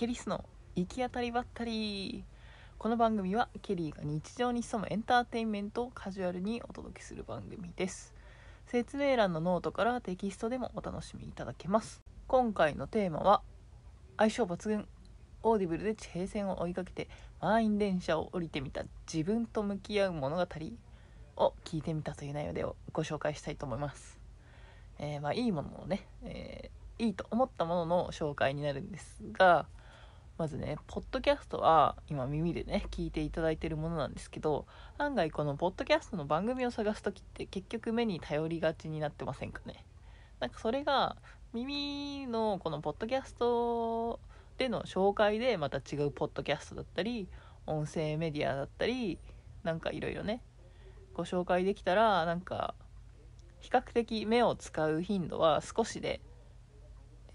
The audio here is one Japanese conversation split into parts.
ケリスの行き当たりばったりこの番組はケリーが日常に潜むエンターテインメントをカジュアルにお届けする番組です説明欄のノートからテキストでもお楽しみいただけます今回のテーマは相性抜群オーディブルで地平線を追いかけて満員電車を降りてみた自分と向き合う物語を聞いてみたという内容でご紹介したいと思います、えー、まあ、いいものをね、えー、いいと思ったものの紹介になるんですがまずね、ポッドキャストは今耳でね、聞いていただいてるものなんですけど、案外このポッドキャストの番組を探す時って結局目に頼りがちになってませんかね。なんかそれが耳のこのポッドキャストでの紹介でまた違うポッドキャストだったり、音声メディアだったり、なんかいろいろね、ご紹介できたらなんか比較的目を使う頻度は少しで、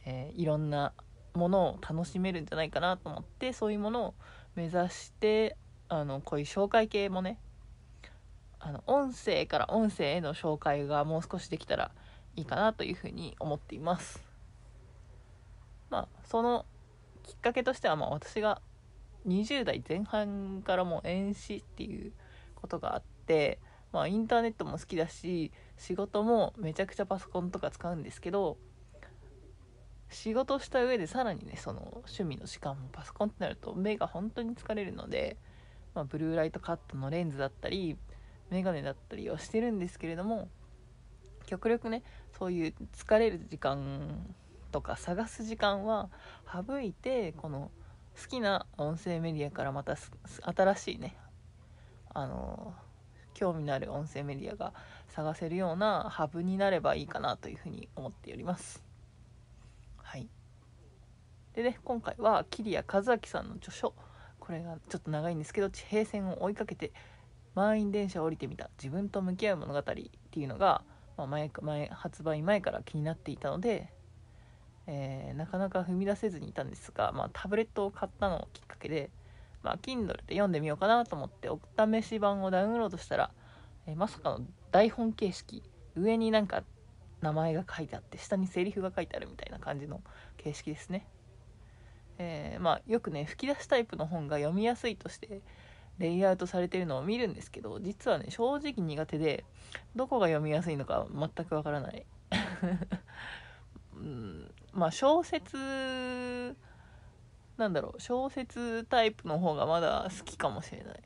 えー、いろんなものを楽しめるんじゃないかなと思ってそういうものを目指してあのこういう紹介系もねあの音声から音声への紹介がもう少しできたらいいかなというふうに思っていますまあそのきっかけとしてはまあ私が20代前半からもう演詞っていうことがあってまあインターネットも好きだし仕事もめちゃくちゃパソコンとか使うんですけど仕事した上でさらにねその趣味の時間もパソコンってなると目が本当に疲れるので、まあ、ブルーライトカットのレンズだったりメガネだったりをしてるんですけれども極力ねそういう疲れる時間とか探す時間は省いてこの好きな音声メディアからまた新しいねあの興味のある音声メディアが探せるようなハブになればいいかなというふうに思っております。でね今回は桐谷和明さんの著書これがちょっと長いんですけど地平線を追いかけて満員電車を降りてみた自分と向き合う物語っていうのが、まあ、前前発売前から気になっていたので、えー、なかなか踏み出せずにいたんですが、まあ、タブレットを買ったのをきっかけで、まあ、Kindle で読んでみようかなと思ってお試し版をダウンロードしたら、えー、まさかの台本形式上になんか名前が書いてあって下にセリフが書いてあるみたいな感じの形式ですねえー、まあ、よくね吹き出しタイプの本が読みやすいとしてレイアウトされてるのを見るんですけど実はね正直苦手でどこが読みやすいのか全くわからない、うん、まあ小説なんだろう小説タイプの方がまだ好きかもしれない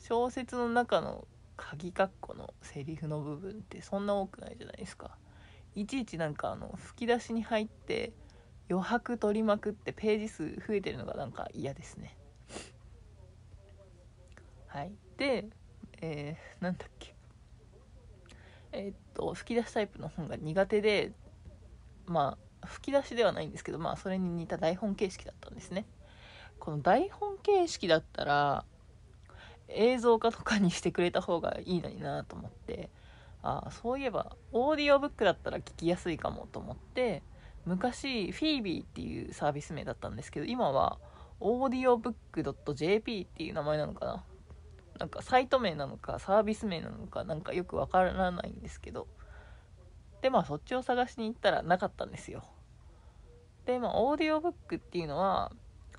小説の中の鍵括弧のセリフの部分ってそんな多くないじゃないですかいちいちなんかあの吹き出しに入って余白取りまくってページ数増えてるのがなんか嫌ですねはいでえー、なんだっけえー、っと吹き出しタイプの本が苦手でまあ吹き出しではないんですけどまあそれに似た台本形式だったんですねこの台本形式だったら映像化とかにしてくれた方がいいのになと思ってあそういえばオーディオブックだったら聞きやすいかもと思って昔フィービーっていうサービス名だったんですけど今はオーディオブックドット JP っていう名前なのかななんかサイト名なのかサービス名なのかなんかよくわからないんですけどでまあそっちを探しに行ったらなかったんですよでまあオーディオブックっていうのは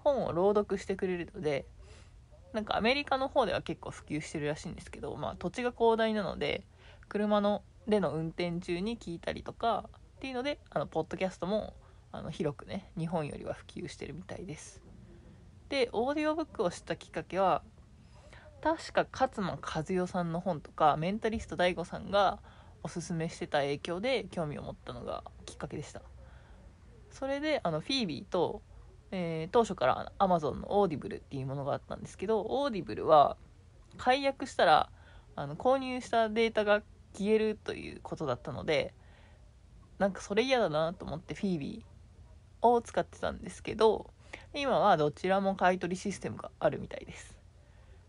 本を朗読してくれるのでなんかアメリカの方では結構普及してるらしいんですけどまあ土地が広大なので車のでの運転中に聞いたりとかっていうのであのポッドキャストもあの広くね日本よりは普及してるみたいですでオーディオブックを知ったきっかけは確か勝間和代さんの本とかメンタリスト DAIGO さんがおすすめしてた影響で興味を持ったのがきっかけでしたそれであのフィービーと、えー、当初からアマゾンのオーディブルっていうものがあったんですけどオーディブルは解約したらあの購入したデータが消えるということだったのでなんかそれ嫌だなと思ってフィービーを使ってたんですけど今はどちらも買い取りシステムがあるみたいです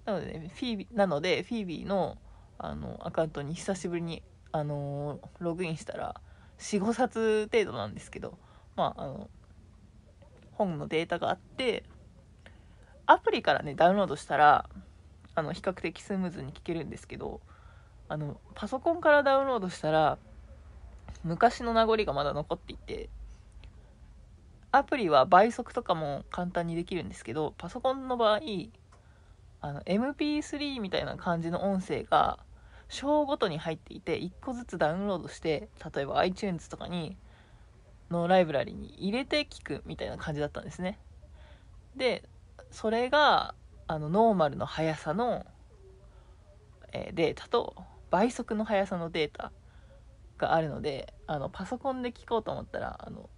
なので、ね、フィービーなのでフィービーのあのアカウントに久しぶりにあのログインしたら45冊程度なんですけどまああの本のデータがあってアプリからねダウンロードしたらあの比較的スムーズに聞けるんですけどあのパソコンからダウンロードしたら昔の名残がまだ残っていて、アプリは倍速とかも簡単にできるんですけど、パソコンの場合、あの、MP3 みたいな感じの音声が、章ごとに入っていて、1個ずつダウンロードして、例えば iTunes とかに、のライブラリに入れて聞くみたいな感じだったんですね。で、それが、あの、ノーマルの速さの、えー、データと、倍速の速さのデータがあるのであのパソコンで聞こうと思ったらあの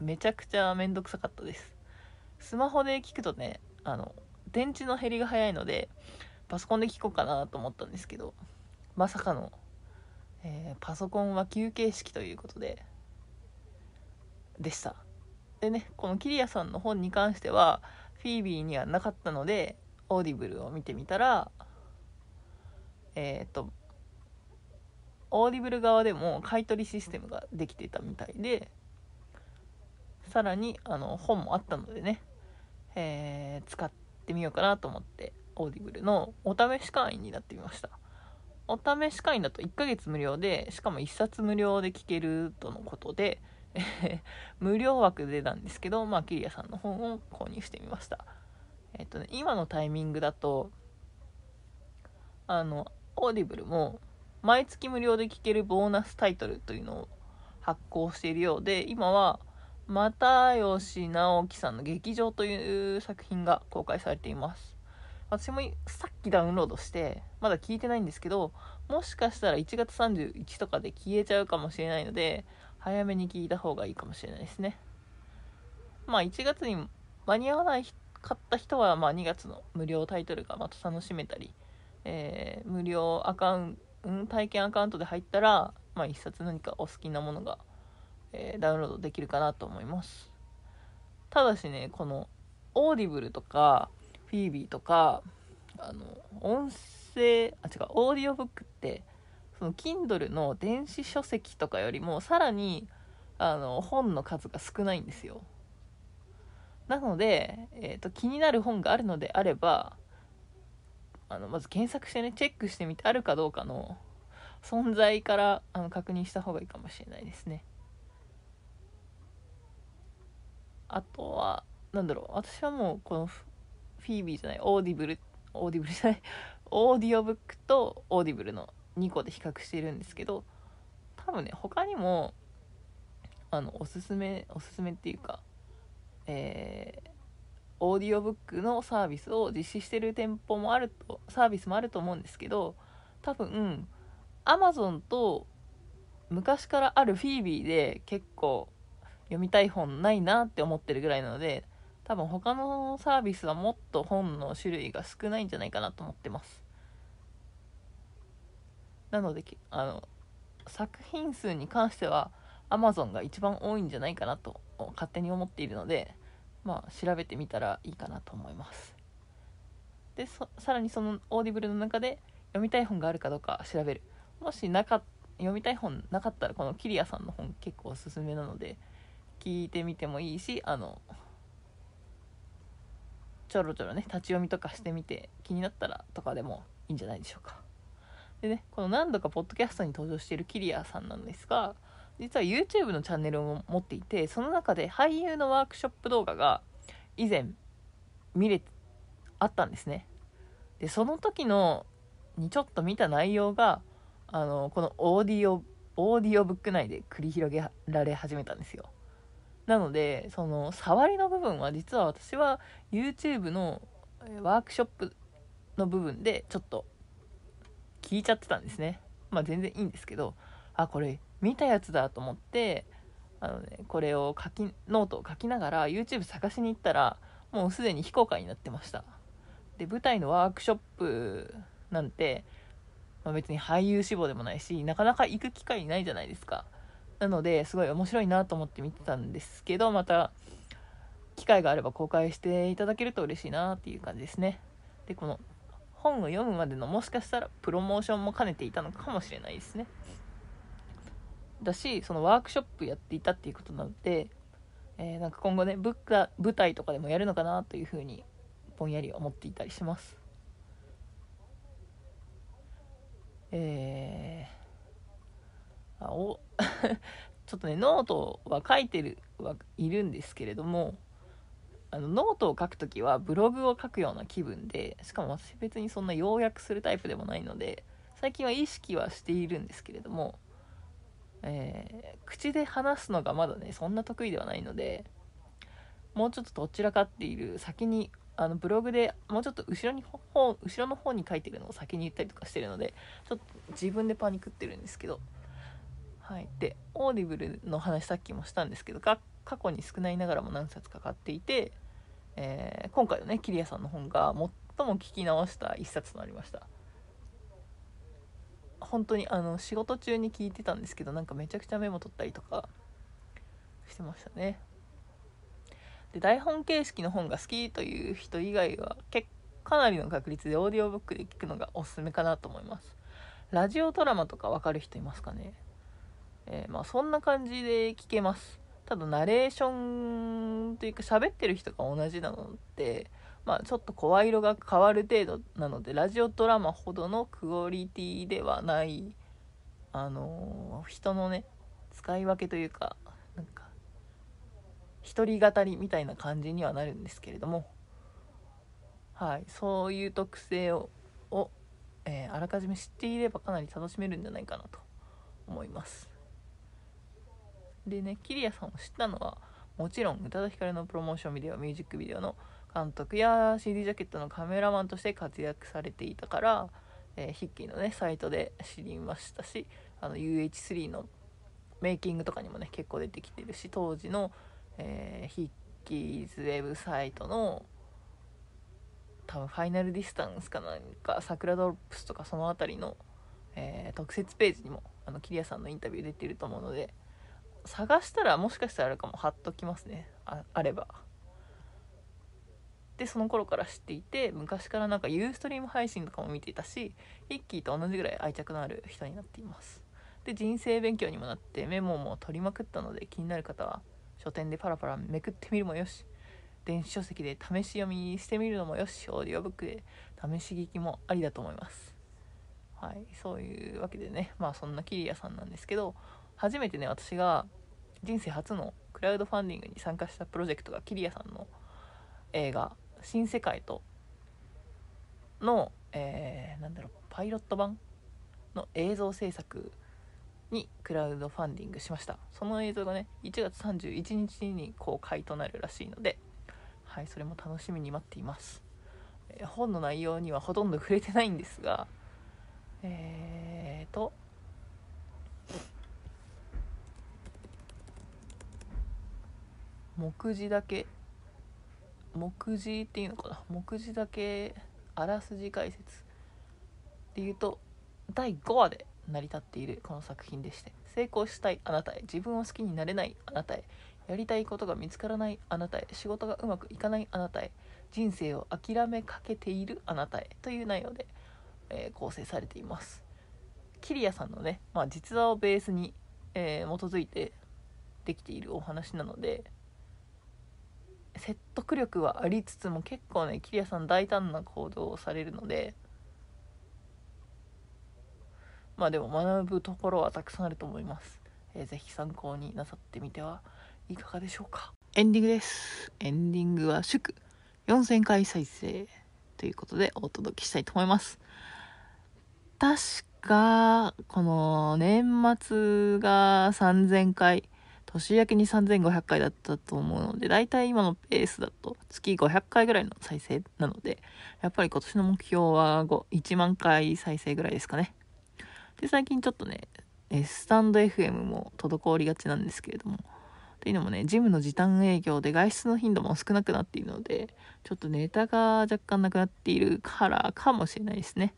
めちゃくちゃめんどくさかったですスマホで聞くとねあの電池の減りが早いのでパソコンで聞こうかなと思ったんですけどまさかの、えー、パソコンは休憩式ということででしたでねこのキリアさんの本に関してはフィービーにはなかったのでオーディブルを見てみたらえっ、とオーディブル側でも買い取りシステムができてたみたいでさらにあの本もあったのでね、えー、使ってみようかなと思ってオーディブルのお試し会員になってみましたお試し会員だと1ヶ月無料でしかも1冊無料で聞けるとのことで 無料枠でなんですけど、まあ、キリアさんの本を購入してみましたえっ、ー、とね今のタイミングだとあのオーディブルも毎月無料で聴けるボーナスタイトルというのを発行しているようで、今は、又吉直樹さんの劇場という作品が公開されています。私もさっきダウンロードして、まだ聞いてないんですけど、もしかしたら1月31とかで消えちゃうかもしれないので、早めに聞いた方がいいかもしれないですね。まあ1月に間に合わないかった人は、まあ2月の無料タイトルがまた楽しめたり、えー、無料アカウントうん、体験アカウントで入ったら、まあ、一冊何かお好きなものが、えー、ダウンロードできるかなと思います。ただしね、この、オーディブルとか、フィービーとか、あの、音声、あ、違う、オーディオブックって、その Kindle の電子書籍とかよりもさらにあの本の数が少ないんですよなので、えーと気になる本があるのであればあのまず検索してねチェックしてみてあるかどうかの存在からあの確認した方がいいかもしれないですねあとは何だろう私はもうこのフィービーじゃないオーディブルオーディブルじゃないオーディオブックとオーディブルの2個で比較しているんですけど多分ね他にもあのおすすめおすすめっていうかえー、オーディオブックのサービスを実施してる店舗もあるとサービスもあると思うんですけど多分 Amazon と昔からあるフィービーで結構読みたい本ないなって思ってるぐらいなので多分他のサービスはもっと本の種類が少ないんじゃないかなと思ってますなのであの作品数に関しては Amazon が一番多いんじゃないかなと勝手に思っているのでまあ、調べてみたらいいかなと思いますでさらにそのオーディブルの中で読みたい本があるかどうか調べるもしなか読みたい本なかったらこのキリアさんの本結構おすすめなので聞いてみてもいいしあのちょろちょろね立ち読みとかしてみて気になったらとかでもいいんじゃないでしょうかでねこの何度かポッドキャストに登場しているキリアさんなんですが実は YouTube のチャンネルを持っていてその中で俳優のワークショップ動画が以前見れあったんですねでその時のにちょっと見た内容があのこのオーディオオーディオブック内で繰り広げられ始めたんですよなのでその触りの部分は実は私は YouTube のワークショップの部分でちょっと聞いちゃってたんですねまあ全然いいんですけどあこれ見たやつだと思ってあの、ね、これを書きノートを書きながら YouTube 探しに行ったらもうすでに非公開になってましたで舞台のワークショップなんて、まあ、別に俳優志望でもないしなかなか行く機会ないじゃないですかなのですごい面白いなと思って見てたんですけどまた機会があれば公開していただけると嬉しいなっていう感じですねでこの本を読むまでのもしかしたらプロモーションも兼ねていたのかもしれないですねだしそのワークショップやっていたっていうことなので、えー、なんか今後ね舞台とかでもやるのかなというふうにぼんやり思っていたりします。えー、あお ちょっとねノートは書いてるはいるんですけれどもあのノートを書くときはブログを書くような気分でしかも私別にそんな要約するタイプでもないので最近は意識はしているんですけれどもえー、口で話すのがまだねそんな得意ではないのでもうちょっとどちらかっている先にあのブログでもうちょっと後ろに本後ろの方に書いてるのを先に言ったりとかしてるのでちょっと自分でパニクってるんですけどはいでオーディブルの話さっきもしたんですけど過去に少ないながらも何冊か買っていて、えー、今回のね桐谷さんの本が最も聞き直した一冊となりました本当にあの仕事中に聞いてたんですけどなんかめちゃくちゃメモ取ったりとかしてましたねで台本形式の本が好きという人以外は結かなりの確率でオーディオブックで聞くのがおすすめかなと思いますラジオドラマとかわかる人いますかねえー、まあそんな感じで聞けますただナレーションというか喋ってる人が同じなのでまあ、ちょっと声色が変わる程度なのでラジオドラマほどのクオリティではないあのー、人のね使い分けというかなんか独り語りみたいな感じにはなるんですけれども、はい、そういう特性をえー、あらかじめ知っていればかなり楽しめるんじゃないかなと思います。でね、キリアさんを知ったのはもちろん宇多田ヒカルのプロモーションビデオミュージックビデオの「監督や CD ジャケットのカメラマンとして活躍されていたから、えー、ヒッキーのねサイトで知りましたしあの UH3 のメイキングとかにもね結構出てきてるし当時の、えー、ヒッキーズウェブサイトの多分ファイナルディスタンスかなんか桜ドロップスとかその辺りの、えー、特設ページにもあの桐谷さんのインタビュー出てると思うので探したらもしかしたらあるかも貼っときますねあれば。でその頃から知っていて昔からなんかユーストリーム配信とかも見ていたし一気と同じぐらい愛着のある人になっていますで人生勉強にもなってメモも取りまくったので気になる方は書店でパラパラめくってみるもよし電子書籍で試し読みしてみるのもよしオーディオブックで試し聞きもありだと思いますはいそういうわけでねまあそんなキリアさんなんですけど初めてね私が人生初のクラウドファンディングに参加したプロジェクトがキリアさんの映画新世界との、えー、なんだろうパイロット版の映像制作にクラウドファンディングしましたその映像がね1月31日に公開となるらしいのではいそれも楽しみに待っています、えー、本の内容にはほとんど触れてないんですがえーとだけ目次っていうのかな目次だけあらすじ解説って言うと第5話で成り立っているこの作品でして成功したいあなたへ自分を好きになれないあなたへやりたいことが見つからないあなたへ仕事がうまくいかないあなたへ人生を諦めかけているあなたへという内容で、えー、構成されていますキリアさんのね、まあ、実話をベースに、えー、基づいてできているお話なので説得力はありつつも結構ね桐谷さん大胆な行動をされるのでまあでも学ぶところはたくさんあると思います、えー、参考になさってみてはいかがでしょうかエンディングですエンディングは祝4000回再生ということでお届けしたいと思います確かこの年末が3000回年明けに3500回だったと思うので、だいたい今のペースだと月500回ぐらいの再生なので、やっぱり今年の目標は5、1万回再生ぐらいですかね。で、最近ちょっとね、スタンド FM も滞りがちなんですけれども、というのもね、ジムの時短営業で外出の頻度も少なくなっているので、ちょっとネタが若干なくなっているからかもしれないですね。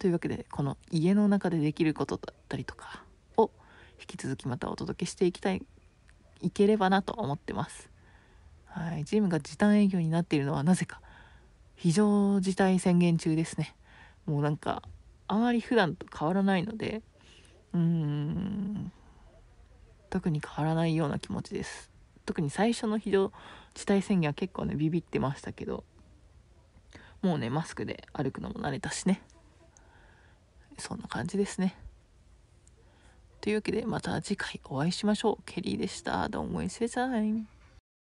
というわけで、この家の中でできることだったりとか、引き続きまたお届けしていきたいいければなと思ってます。はい、ジムが時短営業になっているのはなぜか非常事態宣言中ですね。もうなんかあまり普段と変わらないのでうーん特に変わらないような気持ちです。特に最初の非常事態宣言は結構ねビビってましたけどもうねマスクで歩くのも慣れたしねそんな感じですね。というわけでまた次回お会いしましょう。ケリーでした。どうも、失礼さい。